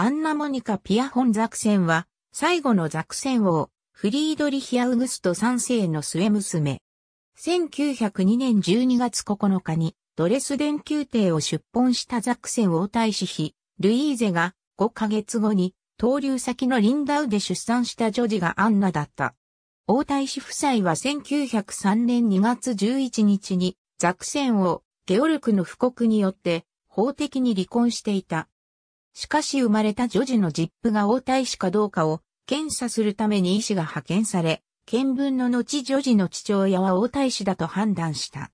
アンナモニカ・ピアホンザクセンは、最後のザクセン王、フリードリヒ・アウグスト3世の末娘。1902年12月9日に、ドレスデン宮廷を出奔したザクセン王太子妃、ルイーゼが、5ヶ月後に、投留先のリンダウで出産した女児がアンナだった。王太子夫妻は1903年2月11日に、ザクセン王、ゲオルクの布告によって、法的に離婚していた。しかし生まれた女児の実父が応対子かどうかを検査するために医師が派遣され、見聞の後女児の父親は応対子だと判断した。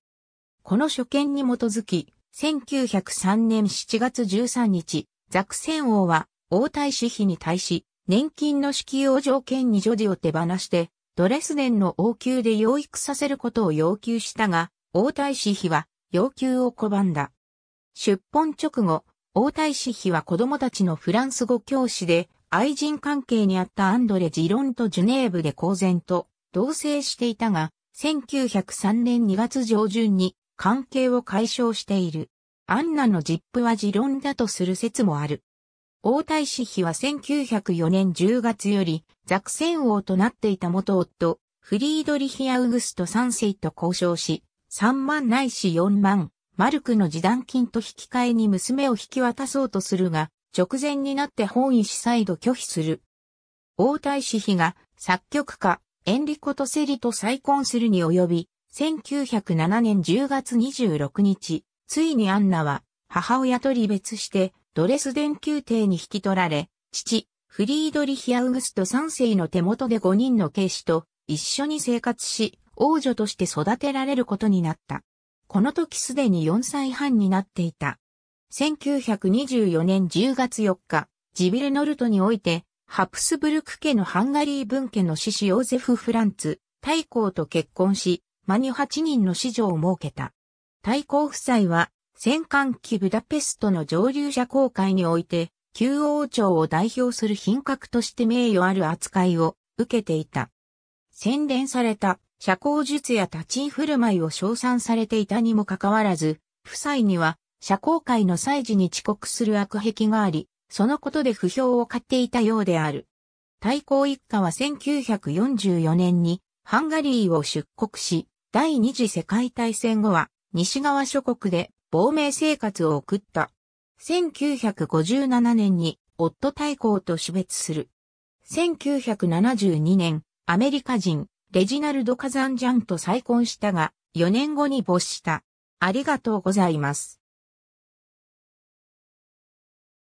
この所見に基づき、1903年7月13日、ザクセン王は応対子妃に対し、年金の支給を条件に女児を手放して、ドレスデンの王宮で養育させることを要求したが、王太子妃は要求を拒んだ。出奔直後、王太子妃は子供たちのフランス語教師で、愛人関係にあったアンドレ・ジロンとジュネーブで公然と同棲していたが、1903年2月上旬に関係を解消している。アンナの実父はジロンだとする説もある。王太子妃は1904年10月より、ザクセン王となっていた元夫、フリードリヒ・アウグスト3世と交渉し、3万ないし4万、マルクの示談金と引き換えに娘を引き渡そうとするが、直前になって本意し再度拒否する。王太子妃が作曲家、エンリコ・トセリと再婚するに及び、1907年10月26日、ついにアンナは母親と離別してドレスデン宮廷に引き取られ、父、フリードリヒ・アウグスト3世の手元で5人の警視と一緒に生活し、王女として育てられることになった。この時すでに4歳半になっていた。1924年10月4日、ジビレノルトにおいて、ハプスブルク家のハンガリー分家の獅子ヨーゼフ・フランツ、太閤と結婚し、マニ8人の子女を設けた。大閤夫妻は、戦艦機ブダペストの上流者公会において、旧王朝を代表する品格として名誉ある扱いを受けていた。洗練された社交術や立ち居振る舞いを称賛されていたにもかかわらず、夫妻には社交界の祭事に遅刻する悪癖があり、そのことで不評を買っていたようである。大公一家は1944年にハンガリーを出国し、第二次世界大戦後は西側諸国で亡命生活を送った。1957年に夫大公と死別する。1972年、アメリカ人レジナルド・カザンジャンと再婚したが、4年後に没した。ありがとうございます。